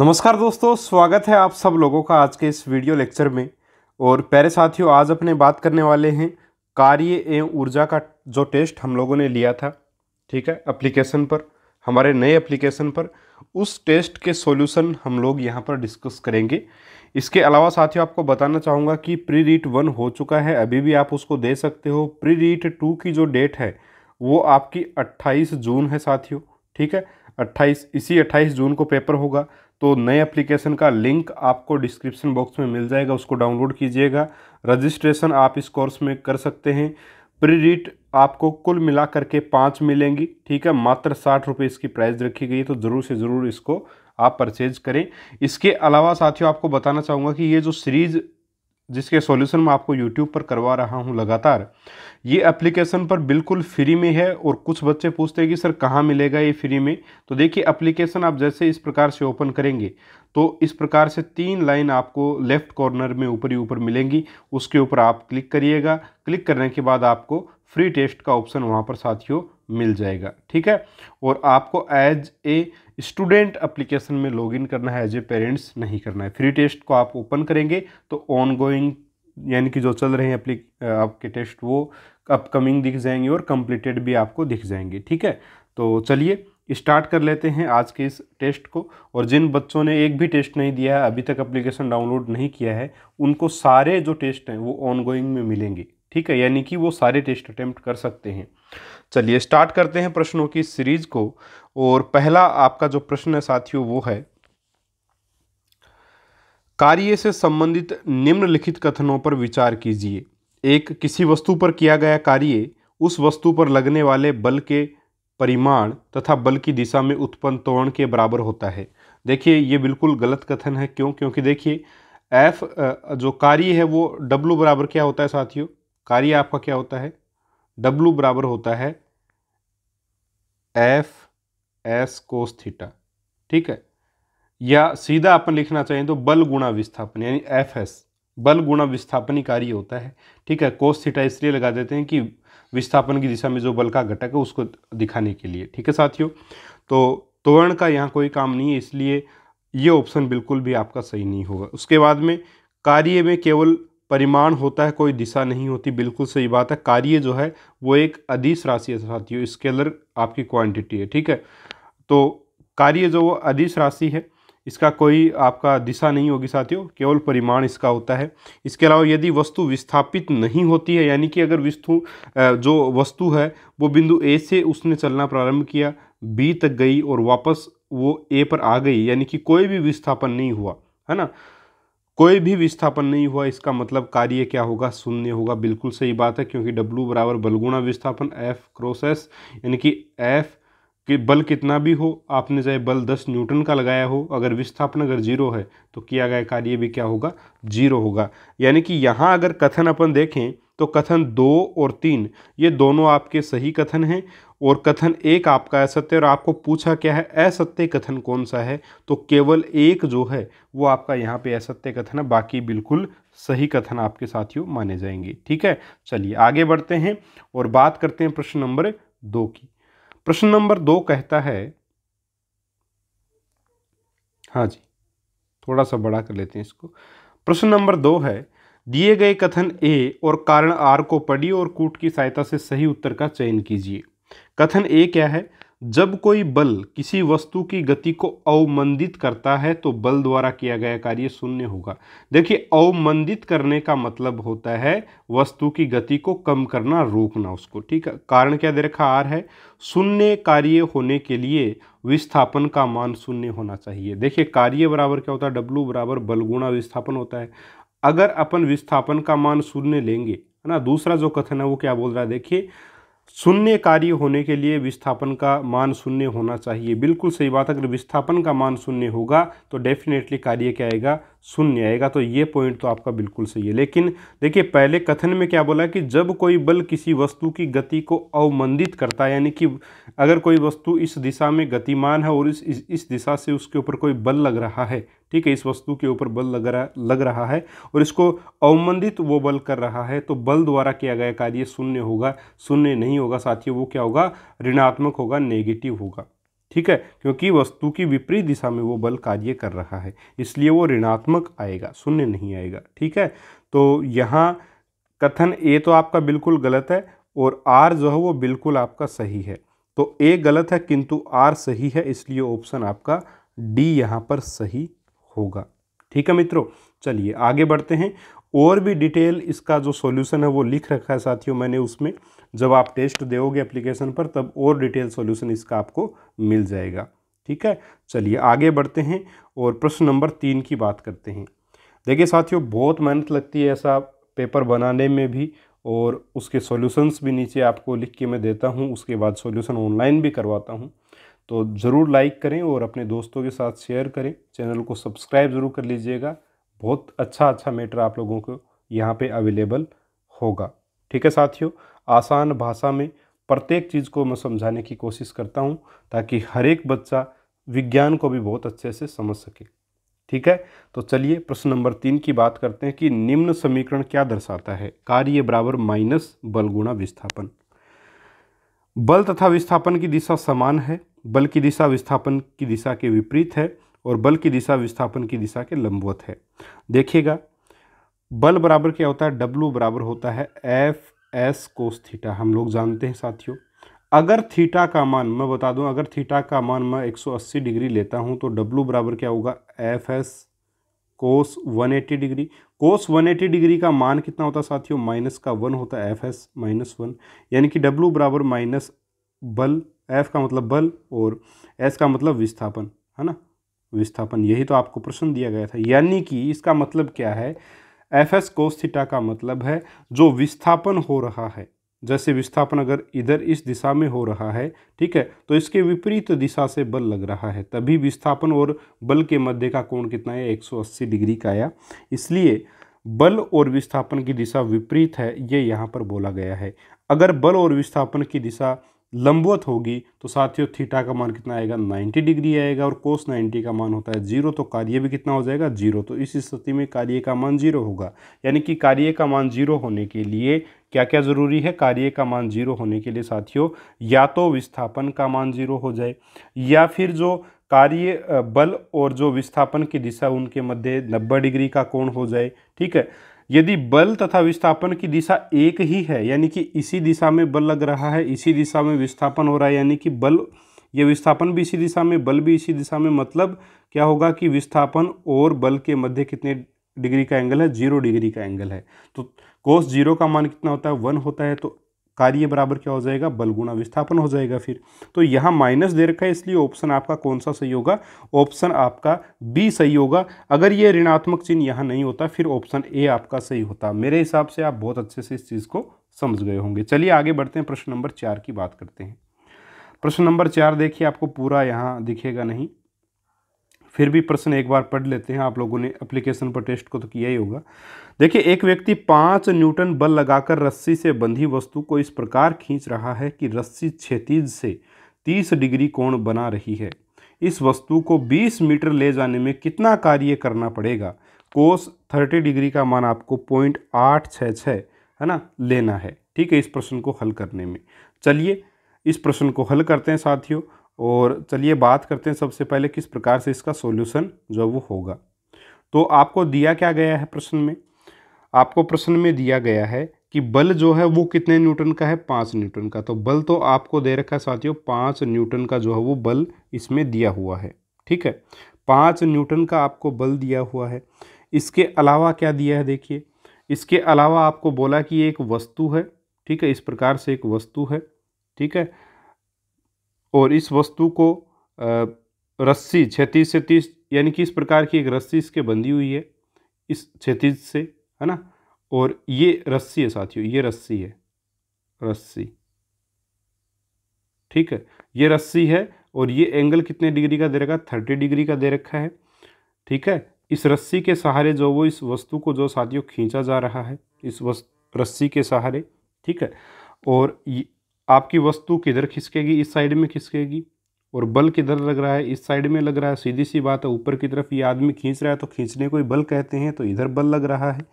नमस्कार दोस्तों स्वागत है आप सब लोगों का आज के इस वीडियो लेक्चर में और प्यारे साथियों आज अपने बात करने वाले हैं कार्य एवं ऊर्जा का जो टेस्ट हम लोगों ने लिया था ठीक है एप्लीकेशन पर हमारे नए एप्लीकेशन पर उस टेस्ट के सॉल्यूशन हम लोग यहाँ पर डिस्कस करेंगे इसके अलावा साथियों आपको बताना चाहूँगा कि प्री रीट वन हो चुका है अभी भी आप उसको दे सकते हो प्री रीट टू की जो डेट है वो आपकी अट्ठाईस जून है साथियों ठीक है अट्ठाईस इसी अट्ठाईस जून को पेपर होगा तो नए एप्लीकेशन का लिंक आपको डिस्क्रिप्शन बॉक्स में मिल जाएगा उसको डाउनलोड कीजिएगा रजिस्ट्रेशन आप इस कोर्स में कर सकते हैं प्री रीट आपको कुल मिला करके पाँच मिलेंगी ठीक है मात्र साठ रुपये इसकी प्राइस रखी गई है तो ज़रूर से ज़रूर इसको आप परचेज करें इसके अलावा साथियों आपको बताना चाहूँगा कि ये जो सीरीज़ जिसके सॉल्यूशन मैं आपको यूट्यूब पर करवा रहा हूं लगातार ये एप्लीकेशन पर बिल्कुल फ्री में है और कुछ बच्चे पूछते हैं कि सर कहाँ मिलेगा ये फ्री में तो देखिए एप्लीकेशन आप जैसे इस प्रकार से ओपन करेंगे तो इस प्रकार से तीन लाइन आपको लेफ़्ट कॉर्नर में ऊपर ही ऊपर मिलेंगी उसके ऊपर आप क्लिक करिएगा क्लिक करने के बाद आपको फ्री टेस्ट का ऑप्शन वहाँ पर साथियों मिल जाएगा ठीक है और आपको एज ए स्टूडेंट अप्लीकेशन में लॉगिन करना है एज ए पेरेंट्स नहीं करना है फ्री टेस्ट को आप ओपन करेंगे तो ऑन गोइंग यानी कि जो चल रहे हैं अप्ली आपके टेस्ट वो अपकमिंग दिख जाएंगे और कंप्लीटेड भी आपको दिख जाएंगे ठीक है तो चलिए स्टार्ट कर लेते हैं आज के इस टेस्ट को और जिन बच्चों ने एक भी टेस्ट नहीं दिया है अभी तक अप्लीकेशन डाउनलोड नहीं किया है उनको सारे जो टेस्ट हैं वो ऑनगोइंग में मिलेंगे ठीक है यानी कि वो सारे टेस्ट अटैम्प्ट कर सकते हैं चलिए स्टार्ट करते हैं प्रश्नों की सीरीज को और पहला आपका जो प्रश्न है साथियों वो है कार्य से संबंधित निम्नलिखित कथनों पर विचार कीजिए एक किसी वस्तु पर किया गया कार्य उस वस्तु पर लगने वाले बल के परिमाण तथा बल की दिशा में उत्पन्न त्वरण के बराबर होता है देखिए ये बिल्कुल गलत कथन है क्यों क्योंकि देखिए एफ जो कार्य है वो डब्लू बराबर क्या होता है साथियों कार्य आपका क्या होता है डब्लू बराबर होता है एफ एस कोस थीटा ठीक है या सीधा अपन लिखना चाहिए तो बल गुणा विस्थापन यानी एफ एस बल गुणा विस्थापनी कार्य होता है ठीक है कोस थीटा इसलिए लगा देते हैं कि विस्थापन की दिशा में जो बल का घटक है उसको दिखाने के लिए ठीक है साथियों तो त्वरण का यहाँ कोई काम नहीं है इसलिए ये ऑप्शन बिल्कुल भी आपका सही नहीं होगा उसके बाद में कार्य में केवल परिमाण होता है कोई दिशा नहीं होती बिल्कुल सही बात है कार्य जो है वो एक अधिस राशि है साथियों स्केलर आपकी क्वांटिटी है ठीक है तो कार्य जो वो अधिस राशि है इसका कोई आपका दिशा नहीं होगी साथियों केवल परिमाण इसका होता है इसके अलावा यदि वस्तु विस्थापित नहीं होती है यानी कि अगर विस्तु जो वस्तु है वो बिंदु ए से उसने चलना प्रारंभ किया बी तक गई और वापस वो ए पर आ गई यानी कि कोई भी विस्थापन नहीं हुआ है ना कोई भी विस्थापन नहीं हुआ इसका मतलब कार्य क्या होगा शून्य होगा बिल्कुल सही बात है क्योंकि डब्लू बराबर बलगुणा विस्थापन एफ क्रोसेस यानी कि एफ के बल कितना भी हो आपने चाहे बल दस न्यूटन का लगाया हो अगर विस्थापन अगर जीरो है तो किया गया कार्य भी क्या होगा जीरो होगा यानी कि यहाँ अगर कथन अपन देखें तो कथन दो और तीन ये दोनों आपके सही कथन हैं और कथन एक आपका असत्य और आपको पूछा क्या है असत्य कथन कौन सा है तो केवल एक जो है वो आपका यहाँ पे असत्य कथन है बाकी बिल्कुल सही कथन आपके साथियों माने जाएंगे ठीक है चलिए आगे बढ़ते हैं और बात करते हैं प्रश्न नंबर दो की प्रश्न नंबर दो कहता है हाँ जी थोड़ा सा बड़ा कर लेते हैं इसको प्रश्न नंबर दो है दिए गए कथन ए और कारण आर को पढ़िए और कूट की सहायता से सही उत्तर का चयन कीजिए कथन ए क्या है जब कोई बल किसी वस्तु की गति को अवमंदित करता है तो बल द्वारा किया गया कार्य शून्य होगा देखिए अवमंदित करने का मतलब होता है वस्तु की गति को कम करना रोकना उसको ठीक है कारण क्या दे रखा आर है शून्य कार्य होने के लिए विस्थापन का मान शून्य होना चाहिए देखिए कार्य बराबर क्या होता है डब्लू बराबर बल गुणा विस्थापन होता है अगर अपन विस्थापन का मान शून्य लेंगे है ना दूसरा जो कथन है वो क्या बोल रहा है देखिए शून्य कार्य होने के लिए विस्थापन का मान शून्य होना चाहिए बिल्कुल सही बात है अगर विस्थापन का मान शून्य होगा तो डेफिनेटली कार्य क्या आएगा शून्य आएगा तो ये पॉइंट तो आपका बिल्कुल सही है लेकिन देखिए पहले कथन में क्या बोला कि जब कोई बल किसी वस्तु की गति को अवमंदित करता है यानी कि अगर कोई वस्तु इस दिशा में गतिमान है और इस इस दिशा से उसके ऊपर कोई बल लग रहा है ठीक है इस वस्तु के ऊपर बल लग रहा लग रहा है और इसको अवमंदित वो बल कर रहा है तो बल द्वारा किया गया कार्य शून्य होगा शून्य नहीं होगा साथियों वो क्या होगा ऋणात्मक होगा नेगेटिव होगा ठीक है क्योंकि वस्तु की विपरीत दिशा में वो बल कार्य कर रहा है इसलिए वो ऋणात्मक आएगा शून्य नहीं आएगा ठीक है तो यहाँ कथन ए तो आपका बिल्कुल गलत है और आर जो है वो बिल्कुल आपका सही है तो ए गलत है किंतु आर सही है इसलिए ऑप्शन आपका डी यहाँ पर सही होगा ठीक है मित्रों चलिए आगे बढ़ते हैं और भी डिटेल इसका जो सॉल्यूशन है वो लिख रखा है साथियों मैंने उसमें जब आप टेस्ट दोगे एप्लीकेशन पर तब और डिटेल सॉल्यूशन इसका आपको मिल जाएगा ठीक है चलिए आगे बढ़ते हैं और प्रश्न नंबर तीन की बात करते हैं देखिए साथियों बहुत मेहनत लगती है ऐसा पेपर बनाने में भी और उसके सॉल्यूशंस भी नीचे आपको लिख के मैं देता हूँ उसके बाद सॉल्यूशन ऑनलाइन भी करवाता हूँ तो ज़रूर लाइक करें और अपने दोस्तों के साथ शेयर करें चैनल को सब्सक्राइब ज़रूर कर लीजिएगा बहुत अच्छा अच्छा मैटर आप लोगों को यहाँ पे अवेलेबल होगा ठीक है साथियों आसान भाषा में प्रत्येक चीज़ को मैं समझाने की कोशिश करता हूँ ताकि हर एक बच्चा विज्ञान को भी बहुत अच्छे से समझ सके ठीक है तो चलिए प्रश्न नंबर तीन की बात करते हैं कि निम्न समीकरण क्या दर्शाता है कार्य बराबर माइनस बल गुणा विस्थापन बल तथा विस्थापन की दिशा समान है बल की दिशा विस्थापन की दिशा के विपरीत है और बल की दिशा विस्थापन की दिशा के लंबवत है देखिएगा बल बराबर क्या होता है डब्लू बराबर होता है एफ एस कोस थीटा हम लोग जानते हैं साथियों अगर थीटा का मान मैं बता दूं अगर थीटा का मान मैं 180 डिग्री लेता हूं तो डब्लू बराबर क्या होगा F S cos one degree cos 180 degree का मान कितना होता है साथियों माइनस का वन होता है एफ एस माइनस वन यानी कि डब्लू बराबर माइनस बल एफ का मतलब बल और एस का मतलब विस्थापन है ना विस्थापन यही तो आपको प्रश्न दिया गया था यानी कि इसका मतलब क्या है एफ एस को थीटा का मतलब है जो विस्थापन हो रहा है जैसे विस्थापन अगर इधर इस दिशा में हो रहा है ठीक है तो इसके विपरीत दिशा से बल लग रहा है तभी विस्थापन और बल के मध्य का कोण कितना है 180 डिग्री का आया इसलिए बल और विस्थापन की दिशा विपरीत है ये यहाँ पर बोला गया है अगर बल और विस्थापन की दिशा लंबवत होगी तो साथियों थीटा का मान कितना आएगा 90 डिग्री आएगा और कोस 90 का मान होता है जीरो तो कार्य भी कितना हो जाएगा जीरो तो इस स्थिति में कार्य का मान जीरो होगा यानी कि कार्य का मान जीरो होने के लिए क्या क्या ज़रूरी है कार्य का मान जीरो होने के लिए साथियों या तो विस्थापन का मान जीरो हो जाए या फिर जो कार्य बल और जो विस्थापन की दिशा उनके मध्य नब्बे डिग्री का कोण हो जाए ठीक है यदि बल तथा विस्थापन की दिशा एक ही है यानी कि इसी दिशा में बल लग रहा है इसी दिशा में विस्थापन हो रहा है यानी कि बल ये विस्थापन भी इसी दिशा में बल भी इसी दिशा में मतलब क्या होगा कि विस्थापन और बल के मध्य कितने डिग्री का एंगल है जीरो डिग्री का एंगल है तो कोस जीरो का मान कितना होता है वन होता है तो कार्य बराबर क्या हो जाएगा बलगुना विस्थापन हो जाएगा फिर तो यहाँ माइनस दे रखा है इसलिए ऑप्शन आपका कौन सा सही होगा ऑप्शन आपका बी सही होगा अगर ये ऋणात्मक चिन्ह यहाँ नहीं होता फिर ऑप्शन ए आपका सही होता मेरे हिसाब से आप बहुत अच्छे से इस चीज़ को समझ गए होंगे चलिए आगे बढ़ते हैं प्रश्न नंबर चार की बात करते हैं प्रश्न नंबर चार देखिए आपको पूरा यहाँ दिखेगा नहीं फिर भी प्रश्न एक बार पढ़ लेते हैं आप लोगों ने एप्लीकेशन पर टेस्ट को तो किया ही होगा देखिए एक व्यक्ति पाँच न्यूटन बल लगाकर रस्सी से बंधी वस्तु को इस प्रकार खींच रहा है कि रस्सी क्षैतिज से तीस डिग्री कोण बना रही है इस वस्तु को बीस मीटर ले जाने में कितना कार्य करना पड़ेगा कोस थर्टी डिग्री का मान आपको पॉइंट आठ छः छः है ना लेना है ठीक है इस प्रश्न को हल करने में चलिए इस प्रश्न को हल करते हैं साथियों और चलिए बात करते हैं सबसे पहले किस प्रकार से इसका सॉल्यूशन जो वो होगा तो आपको दिया क्या गया है प्रश्न में आपको प्रश्न में दिया गया है कि बल जो है वो कितने न्यूटन का है पाँच न्यूटन का तो बल तो आपको दे रखा है साथियों पाँच न्यूटन का जो है वो बल इसमें दिया हुआ है ठीक है पाँच न्यूटन का आपको बल दिया हुआ है इसके अलावा क्या दिया है देखिए इसके अलावा आपको बोला कि एक वस्तु है ठीक है इस प्रकार से एक वस्तु है ठीक है और इस वस्तु को रस्सी छत्तीस से तीस यानी कि इस प्रकार की एक रस्सी इसके बंधी हुई है इस क्षतिज से है ना और ये रस्सी है साथियों ये रस्सी है रस्सी ठीक है ये रस्सी है और ये एंगल कितने डिग्री का दे रखा है थर्टी डिग्री का दे रखा है ठीक है इस रस्सी के सहारे जो वो इस वस्तु को जो साथियों खींचा जा रहा है इस वस् रस्सी के सहारे ठीक है और आपकी वस्तु किधर खिसकेगी इस साइड में खिसकेगी और बल किधर लग रहा है इस साइड में लग रहा है सीधी सी बात है ऊपर की तरफ ये आदमी खींच रहा है तो खींचने को ही बल कहते हैं तो इधर बल लग रहा है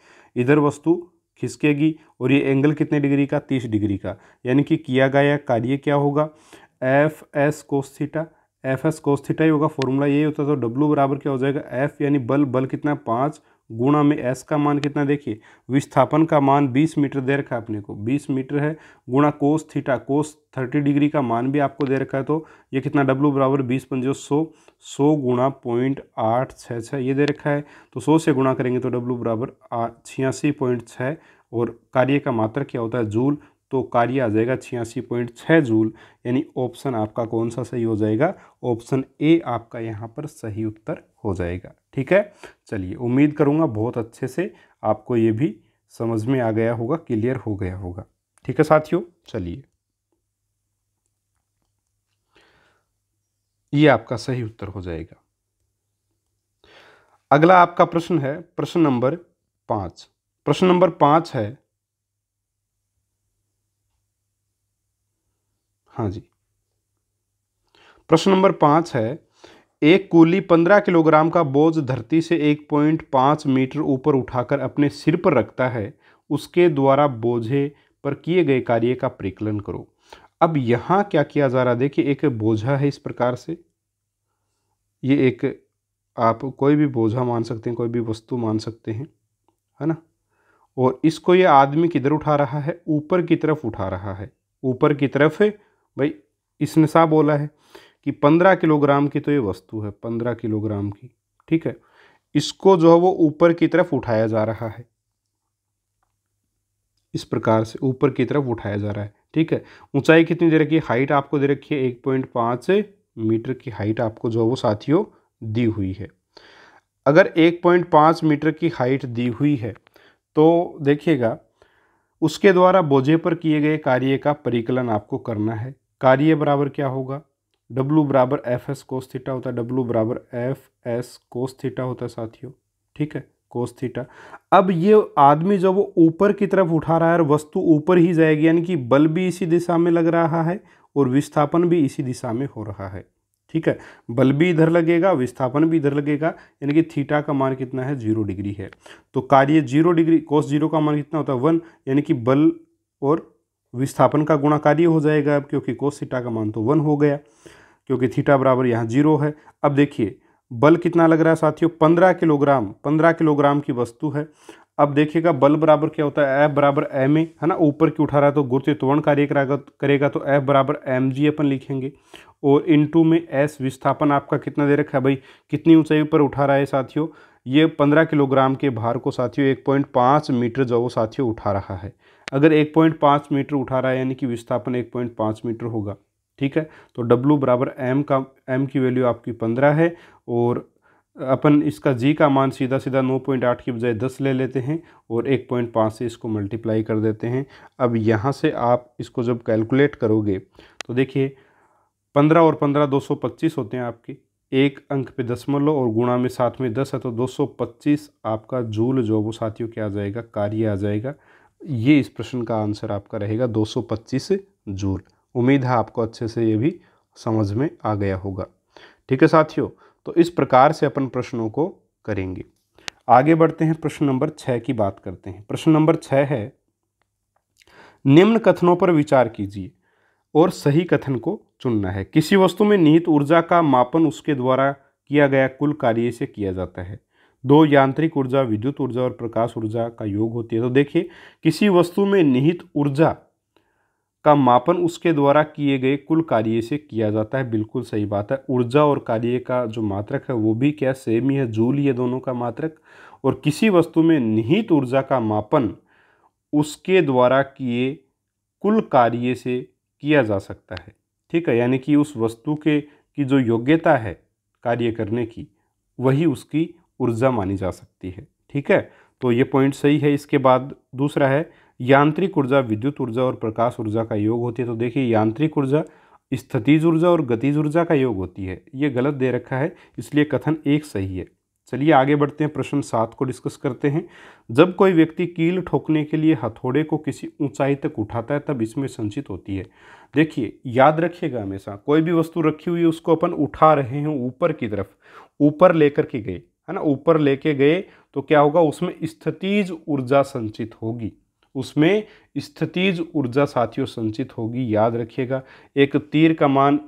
इधर वस्तु खिसकेगी और ये एंगल कितने डिग्री का तीस डिग्री का यानी कि किया गया कार्य क्या होगा F S cos theta F S cos theta ही होगा फॉर्मूला ये होता है तो डब्लू बराबर क्या हो जाएगा एफ यानी बल बल कितना पाँच गुणा में एस का मान कितना देखिए विस्थापन का मान 20 मीटर दे रखा है अपने को 20 मीटर है गुणा कोस थीटा कोस 30 डिग्री का मान भी आपको दे रखा है तो ये कितना डब्लू बराबर बीस पंजो सौ सौ गुणा पॉइंट आठ छः छः ये दे रखा है तो सौ से गुणा करेंगे तो डब्लू बराबर छियासी पॉइंट छः और कार्य का मात्र क्या होता है जूल तो कार्य आ जाएगा छियासी पॉइंट जूल यानी ऑप्शन आपका कौन सा सही हो जाएगा ऑप्शन ए आपका यहाँ पर सही उत्तर हो जाएगा ठीक है चलिए उम्मीद करूँगा बहुत अच्छे से आपको ये भी समझ में आ गया होगा क्लियर हो गया होगा ठीक है साथियों चलिए ये आपका सही उत्तर हो जाएगा अगला आपका प्रश्न है प्रश्न नंबर पांच प्रश्न नंबर पांच है हाँ जी प्रश्न नंबर पांच है एक कूली पंद्रह किलोग्राम का बोझ धरती से एक पॉइंट पाँच मीटर ऊपर उठाकर अपने सिर पर रखता है उसके द्वारा बोझे पर किए गए कार्य का परिकलन करो अब यहाँ क्या किया जा रहा देखिए एक बोझा है इस प्रकार से ये एक आप कोई भी बोझा मान सकते हैं कोई भी वस्तु मान सकते हैं है ना और इसको ये आदमी किधर उठा रहा है ऊपर की तरफ उठा रहा है ऊपर की तरफ भाई इसने सा बोला है कि पंद्रह किलोग्राम की तो ये वस्तु है पंद्रह किलोग्राम की ठीक है इसको जो है वो ऊपर की तरफ उठाया जा रहा है इस प्रकार से ऊपर की तरफ उठाया जा रहा है ठीक है ऊंचाई कितनी दे रखी है हाइट आपको दे रखी है एक पॉइंट पाँच मीटर की हाइट आपको जो है वो साथियों दी हुई है अगर एक पॉइंट पाँच मीटर की हाइट दी हुई है तो देखिएगा उसके द्वारा बोझे पर किए गए कार्य का परिकलन आपको करना है कार्य बराबर क्या होगा W बराबर एफ एस कोस थीटा होता है W बराबर एफ एस कोस थीटा होता है साथियों ठीक है कोस थीटा अब ये आदमी जब वो ऊपर की तरफ उठा रहा है और वस्तु ऊपर ही जाएगी यानी कि बल भी इसी दिशा में लग रहा है और विस्थापन भी इसी दिशा में हो रहा है ठीक है बल भी इधर लगेगा विस्थापन भी इधर लगेगा यानी कि थीटा का मान कितना है जीरो डिग्री है तो कार्य जीरो डिग्री कोस जीरो का मान कितना होता है वन यानी कि बल और विस्थापन का गुणा कार्य हो जाएगा अब क्योंकि कोस थीटा का मान तो वन हो गया क्योंकि थीटा बराबर यहाँ जीरो है अब देखिए बल कितना लग रहा है साथियों पंद्रह किलोग्राम पंद्रह किलोग्राम की वस्तु है अब देखिएगा बल बराबर क्या होता है एफ बराबर एम ए है ना ऊपर की उठा रहा है तो गुरुत्व त्वरण कार्य करेगा करेगा तो एफ बराबर एम जी अपन लिखेंगे और इनटू में एस विस्थापन आपका कितना दे रखा है भाई कितनी ऊंचाई पर उठा रहा है साथियों ये पंद्रह किलोग्राम के भार को साथियों एक पॉइंट पाँच मीटर जो वो साथियों उठा रहा है अगर एक पॉइंट पाँच मीटर उठा रहा है यानी कि विस्थापन एक पॉइंट पाँच मीटर होगा ठीक है तो W बराबर एम का एम की वैल्यू आपकी पंद्रह है और अपन इसका जी का मान सीधा सीधा नौ पॉइंट आठ की बजाय दस ले लेते हैं और एक पॉइंट पाँच से इसको मल्टीप्लाई कर देते हैं अब यहाँ से आप इसको जब कैलकुलेट करोगे तो देखिए पंद्रह और पंद्रह दो सौ पच्चीस होते हैं आपके एक अंक पे दशमलव और गुणा में साथ में दस है तो 225 आपका जूल जो वो साथियों क्या आ जाएगा कार्य आ जाएगा ये इस प्रश्न का आंसर आपका रहेगा 225 जूल उम्मीद है आपको अच्छे से ये भी समझ में आ गया होगा ठीक है साथियों तो इस प्रकार से अपन प्रश्नों को करेंगे आगे बढ़ते हैं प्रश्न नंबर छः की बात करते हैं प्रश्न नंबर छः है निम्न कथनों पर विचार कीजिए और सही कथन को चुनना है किसी वस्तु में निहित ऊर्जा का मापन उसके द्वारा किया गया कुल कार्य से किया जाता है दो यांत्रिक ऊर्जा विद्युत ऊर्जा और प्रकाश ऊर्जा का योग होती है तो देखिए किसी वस्तु में निहित ऊर्जा का मापन उसके द्वारा किए गए कुल कार्य से किया जाता है बिल्कुल सही बात है ऊर्जा और कार्य का जो मात्रक है वो भी क्या सेम ही है जूल ही है दोनों का मात्रक और किसी वस्तु में निहित ऊर्जा का मापन उसके द्वारा किए कुल कार्य से किया जा सकता है ठीक है यानी कि उस वस्तु के की जो योग्यता है कार्य करने की वही उसकी ऊर्जा मानी जा सकती है ठीक है तो ये पॉइंट सही है इसके बाद दूसरा है यांत्रिक ऊर्जा विद्युत ऊर्जा और प्रकाश ऊर्जा का योग होती है तो देखिए यांत्रिक ऊर्जा स्थितिज ऊर्जा और गतिज ऊर्जा का योग होती है ये गलत दे रखा है इसलिए कथन एक सही है चलिए आगे बढ़ते हैं प्रश्न सात को डिस्कस करते हैं जब कोई व्यक्ति कील ठोकने के लिए हथौड़े को किसी ऊंचाई तक उठाता है तब इसमें संचित होती है देखिए याद रखिएगा हमेशा कोई भी वस्तु रखी हुई है उसको अपन उठा रहे हैं ऊपर की तरफ ऊपर लेकर के गए है ना ऊपर लेके गए तो क्या होगा उसमें स्थितिज ऊर्जा संचित होगी उसमें स्थितिज ऊर्जा साथियों संचित होगी याद रखिएगा एक तीर का मान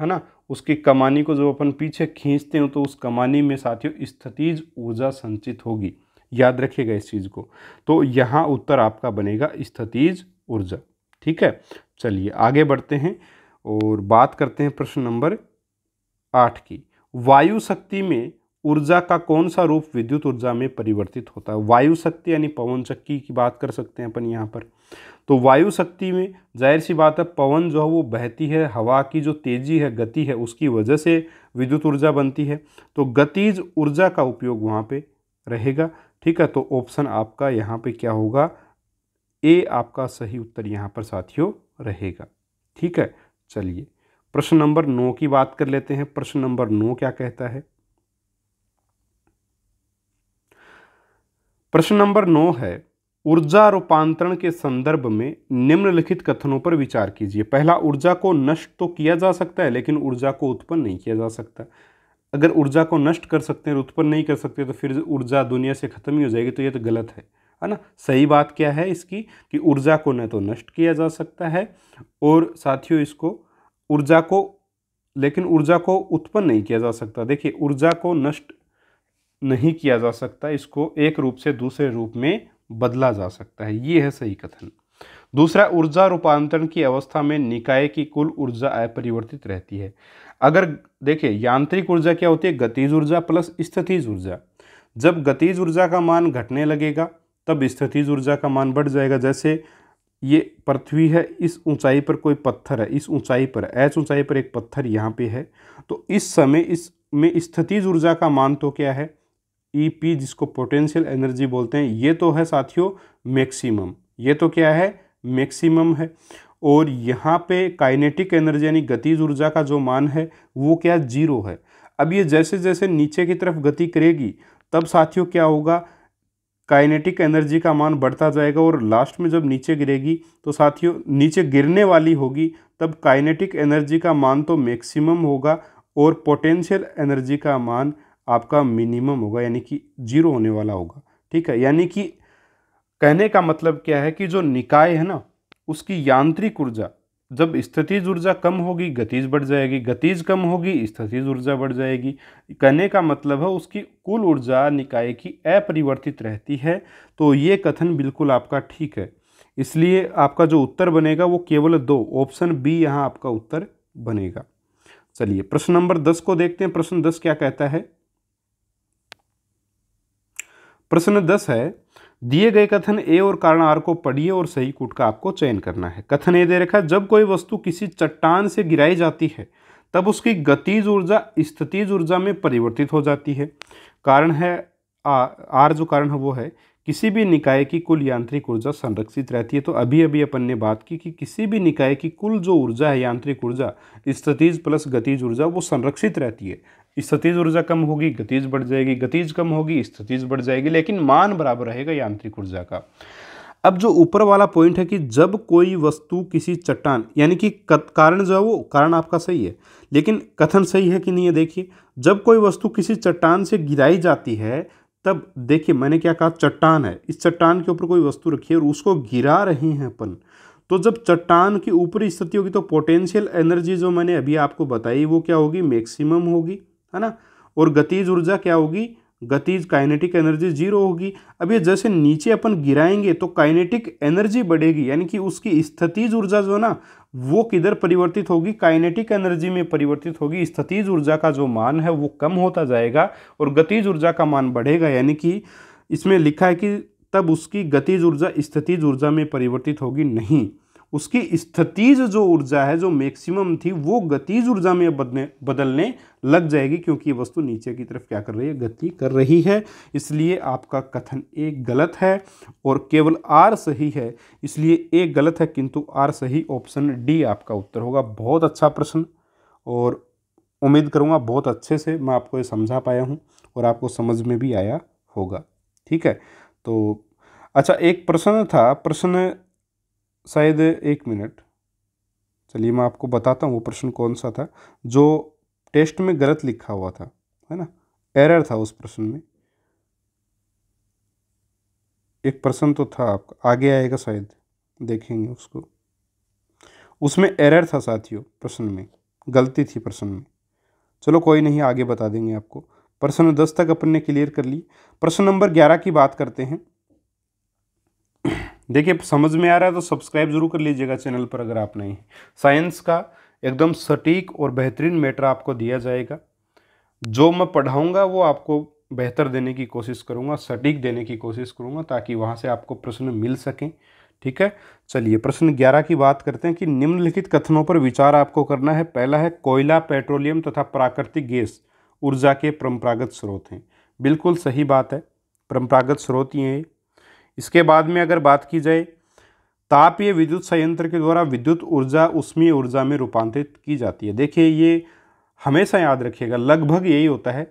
है ना उसकी कमानी को जब अपन पीछे खींचते हो तो उस कमानी में साथियों स्थितिज ऊर्जा संचित होगी याद रखिएगा इस चीज़ को तो यहाँ उत्तर आपका बनेगा स्थितिज ऊर्जा ठीक है चलिए आगे बढ़ते हैं और बात करते हैं प्रश्न नंबर आठ की वायु शक्ति में ऊर्जा का कौन सा रूप विद्युत ऊर्जा में परिवर्तित होता है वायु शक्ति यानी पवन शक्ति की बात कर सकते हैं अपन यहाँ पर तो वायु शक्ति में जाहिर सी बात है पवन जो है वो बहती है हवा की जो तेज़ी है गति है उसकी वजह से विद्युत ऊर्जा बनती है तो गतिज ऊर्जा का उपयोग वहाँ पे रहेगा ठीक है तो ऑप्शन आपका यहाँ पे क्या होगा ए आपका सही उत्तर यहाँ पर साथियों रहेगा ठीक है चलिए प्रश्न नंबर नौ की बात कर लेते हैं प्रश्न नंबर नौ क्या कहता है प्रश्न नंबर नौ है ऊर्जा रूपांतरण के संदर्भ में निम्नलिखित कथनों पर विचार कीजिए पहला ऊर्जा को नष्ट तो किया जा सकता है लेकिन ऊर्जा को उत्पन्न नहीं किया जा सकता अगर ऊर्जा को नष्ट कर सकते हैं उत्पन्न नहीं कर सकते तो फिर ऊर्जा दुनिया से ख़त्म ही हो जाएगी तो ये तो गलत है है ना सही बात क्या है इसकी कि ऊर्जा को न तो नष्ट किया जा सकता है और साथियों इसको ऊर्जा को लेकिन ऊर्जा को उत्पन्न नहीं किया जा सकता देखिए ऊर्जा को नष्ट नहीं किया जा सकता इसको एक रूप से दूसरे रूप में बदला जा सकता है ये है सही कथन दूसरा ऊर्जा रूपांतरण की अवस्था में निकाय की कुल ऊर्जा अपरिवर्तित रहती है अगर देखिए यांत्रिक ऊर्जा क्या होती है गतिज ऊर्जा प्लस स्थितिज ऊर्जा जब गतिज ऊर्जा का मान घटने लगेगा तब स्थितिज ऊर्जा का मान बढ़ जाएगा जैसे ये पृथ्वी है इस ऊंचाई पर कोई पत्थर है इस ऊंचाई पर एच ऊंचाई पर एक पत्थर यहाँ पे है तो इस समय इस में स्थितिज ऊर्जा का मान तो क्या है ई e जिसको पोटेंशियल एनर्जी बोलते हैं ये तो है साथियों मैक्सिमम ये तो क्या है मैक्सिमम है और यहाँ पे काइनेटिक एनर्जी यानी गतिज ऊर्जा का जो मान है वो क्या जीरो है अब ये जैसे जैसे नीचे की तरफ गति करेगी तब साथियों क्या होगा काइनेटिक एनर्जी का मान बढ़ता जाएगा और लास्ट में जब नीचे गिरेगी तो साथियों नीचे गिरने वाली होगी तब काइनेटिक एनर्जी का मान तो मैक्सिमम होगा और पोटेंशियल एनर्जी का मान आपका मिनिमम होगा यानी कि जीरो होने वाला होगा ठीक है यानी कि कहने का मतलब क्या है कि जो निकाय है ना उसकी यांत्रिक ऊर्जा जब स्थितिज ऊर्जा कम होगी गतिज बढ़ जाएगी गतिज कम होगी स्थितिज ऊर्जा बढ़ जाएगी कहने का मतलब है उसकी कुल ऊर्जा निकाय की अपरिवर्तित रहती है तो ये कथन बिल्कुल आपका ठीक है इसलिए आपका जो उत्तर बनेगा वो केवल दो ऑप्शन बी यहाँ आपका उत्तर बनेगा चलिए प्रश्न नंबर दस को देखते हैं प्रश्न दस क्या कहता है प्रश्न दस है दिए गए कथन ए और कारण आर को पढ़िए और सही कूट का आपको चयन करना है कथन ए दे रखा है जब कोई वस्तु किसी चट्टान से गिराई जाती है तब उसकी गतिज ऊर्जा स्थितिज ऊर्जा में परिवर्तित हो जाती है कारण है आ, आर जो कारण है वो है किसी भी निकाय की कुल यांत्रिक ऊर्जा संरक्षित रहती है तो अभी अभी अपन ने बात की कि किसी भी निकाय की कुल जो ऊर्जा है यांत्रिक ऊर्जा स्थितिज प्लस गतिज ऊर्जा वो संरक्षित रहती है स्थितिज ऊर्जा कम होगी गतिज बढ़ जाएगी गतिज कम होगी स्थितिज बढ़ जाएगी लेकिन मान बराबर रहेगा यांत्रिक ऊर्जा का अब जो ऊपर वाला पॉइंट है कि जब कोई वस्तु किसी चट्टान यानी कि कारण जो है वो कारण आपका सही है लेकिन कथन सही है कि नहीं है देखिए जब कोई वस्तु किसी चट्टान से गिराई जाती है तब देखिए मैंने क्या कहा चट्टान है इस चट्टान के ऊपर कोई वस्तु रखी है और उसको गिरा रहे हैं अपन तो जब चट्टान की ऊपरी स्थिति होगी तो पोटेंशियल एनर्जी जो मैंने अभी आपको बताई वो क्या होगी मैक्सिमम होगी है ना और गतिज ऊर्जा क्या होगी गतिज काइनेटिक एनर्जी जीरो होगी अब ये जैसे नीचे अपन गिराएंगे तो काइनेटिक एनर्जी बढ़ेगी यानी कि उसकी स्थितिज ऊर्जा जो ना वो किधर परिवर्तित होगी काइनेटिक एनर्जी में परिवर्तित होगी स्थितिज ऊर्जा का जो मान है वो कम होता जाएगा और गतिज ऊर्जा का मान बढ़ेगा यानी कि इसमें लिखा है कि तब उसकी गतिज ऊर्जा स्थितिज ऊर्जा में परिवर्तित होगी नहीं उसकी स्थितिज जो ऊर्जा है जो मैक्सिमम थी वो गतिज ऊर्जा में बदने बदलने लग जाएगी क्योंकि ये वस्तु नीचे की तरफ क्या कर रही है गति कर रही है इसलिए आपका कथन ए गलत है और केवल आर सही है इसलिए ए गलत है किंतु आर सही ऑप्शन डी आपका उत्तर होगा बहुत अच्छा प्रश्न और उम्मीद करूँगा बहुत अच्छे से मैं आपको ये समझा पाया हूँ और आपको समझ में भी आया होगा ठीक है तो अच्छा एक प्रश्न था प्रश्न शायद एक मिनट चलिए मैं आपको बताता हूँ वो प्रश्न कौन सा था जो टेस्ट में गलत लिखा हुआ था है ना एरर था उस प्रश्न में एक प्रश्न तो था आपका आगे आएगा शायद देखेंगे उसको उसमें एरर था साथियों प्रश्न में गलती थी प्रश्न में चलो कोई नहीं आगे बता देंगे आपको प्रश्न दस तक अपन ने क्लियर कर ली प्रश्न नंबर ग्यारह की बात करते हैं देखिए समझ में आ रहा है तो सब्सक्राइब जरूर कर लीजिएगा चैनल पर अगर आप नहीं साइंस का एकदम सटीक और बेहतरीन मैटर आपको दिया जाएगा जो मैं पढ़ाऊँगा वो आपको बेहतर देने की कोशिश करूँगा सटीक देने की कोशिश करूँगा ताकि वहाँ से आपको प्रश्न मिल सकें ठीक है चलिए प्रश्न ग्यारह की बात करते हैं कि निम्नलिखित कथनों पर विचार आपको करना है पहला है कोयला पेट्रोलियम तथा प्राकृतिक गैस ऊर्जा के परम्परागत स्रोत हैं बिल्कुल सही बात है परम्परागत स्रोत ये इसके बाद में अगर बात की जाए तापीय विद्युत संयंत्र के द्वारा विद्युत ऊर्जा उष्मीय ऊर्जा में रूपांतरित की जाती है देखिए ये हमेशा याद रखिएगा लगभग यही होता है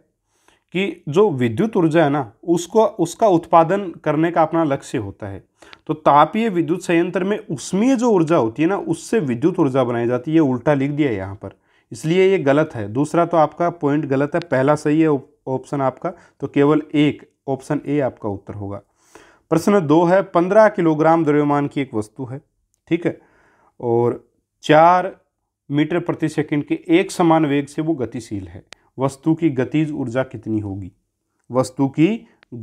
कि जो विद्युत ऊर्जा है ना उसको उसका उत्पादन करने का अपना लक्ष्य होता है तो तापीय विद्युत संयंत्र में उष्मीय जो ऊर्जा होती है ना उससे विद्युत ऊर्जा बनाई जाती है ये उल्टा लिख दिया है यहाँ पर इसलिए ये गलत है दूसरा तो आपका पॉइंट गलत है पहला सही है ऑप्शन आपका तो केवल एक ऑप्शन ए आपका उत्तर होगा प्रश्न दो है पंद्रह किलोग्राम द्रव्यमान की एक वस्तु है ठीक है और चार मीटर प्रति सेकंड के एक समान वेग से वो गतिशील है वस्तु की गतिज ऊर्जा कितनी होगी वस्तु की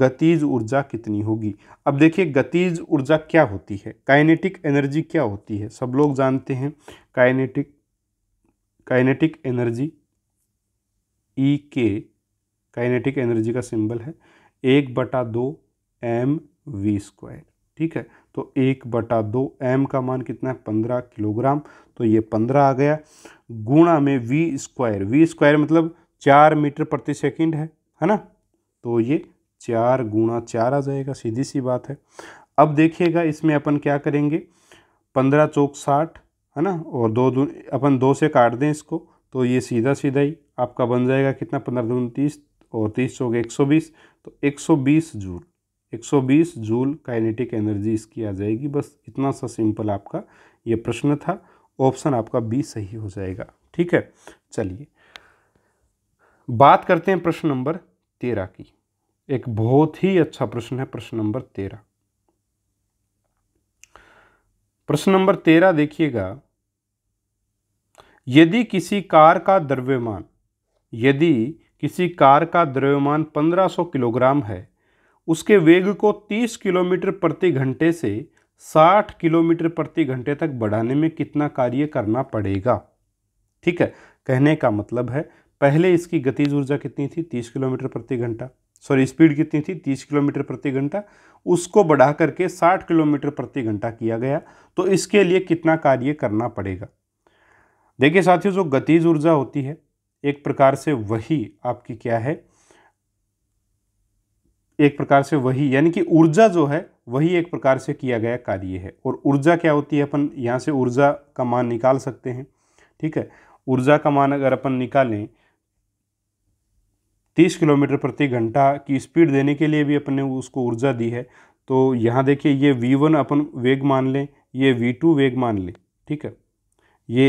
गतिज ऊर्जा कितनी होगी अब देखिए गतिज ऊर्जा क्या होती है काइनेटिक एनर्जी क्या होती है सब लोग जानते हैं kinetic kinetic energy E e के काइनेटिक एनर्जी का सिंबल है एक बटा दो एम वी स्क्वायर ठीक है तो एक बटा दो एम का मान कितना है पंद्रह किलोग्राम तो ये पंद्रह आ गया गुणा में वी स्क्वायर वी स्क्वायर मतलब चार मीटर प्रति सेकंड है है ना तो ये चार गुणा चार आ जाएगा सीधी सी बात है अब देखिएगा इसमें अपन क्या करेंगे पंद्रह चौक साठ है ना और दो दून अपन दो से काट दें इसको तो ये सीधा सीधा ही आपका बन जाएगा कितना पंद्रह दून तीस और तीस चौक एक सौ बीस तो एक सौ बीस जूल 120 जूल काइनेटिक एनर्जी इसकी आ जाएगी बस इतना सा सिंपल आपका ये प्रश्न था ऑप्शन आपका बी सही हो जाएगा ठीक है चलिए बात करते हैं प्रश्न नंबर तेरह की एक बहुत ही अच्छा प्रश्न है प्रश्न नंबर तेरह प्रश्न नंबर तेरह देखिएगा यदि किसी कार का द्रव्यमान यदि किसी कार का द्रव्यमान 1500 किलोग्राम है उसके वेग को 30 किलोमीटर प्रति घंटे से 60 किलोमीटर प्रति घंटे तक बढ़ाने में कितना कार्य करना पड़ेगा ठीक है कहने का मतलब है पहले इसकी गतिज ऊर्जा कितनी थी 30 किलोमीटर प्रति घंटा सॉरी स्पीड कितनी थी 30 किलोमीटर प्रति घंटा उसको बढ़ा करके 60 किलोमीटर प्रति घंटा किया गया तो इसके लिए कितना कार्य करना पड़ेगा देखिए साथियों जो गतिज ऊर्जा होती है एक प्रकार से वही आपकी क्या है एक प्रकार से वही यानी कि ऊर्जा जो है वही एक प्रकार से किया गया कार्य है और ऊर्जा क्या होती है अपन यहाँ से ऊर्जा का मान निकाल सकते हैं ठीक है ऊर्जा का मान अगर अपन निकालें तीस किलोमीटर प्रति घंटा की स्पीड देने के लिए भी अपन ने उसको ऊर्जा दी है तो यहाँ देखिए ये वी वन अपन वेग मान लें ये वी टू वेग मान लें ठीक है ये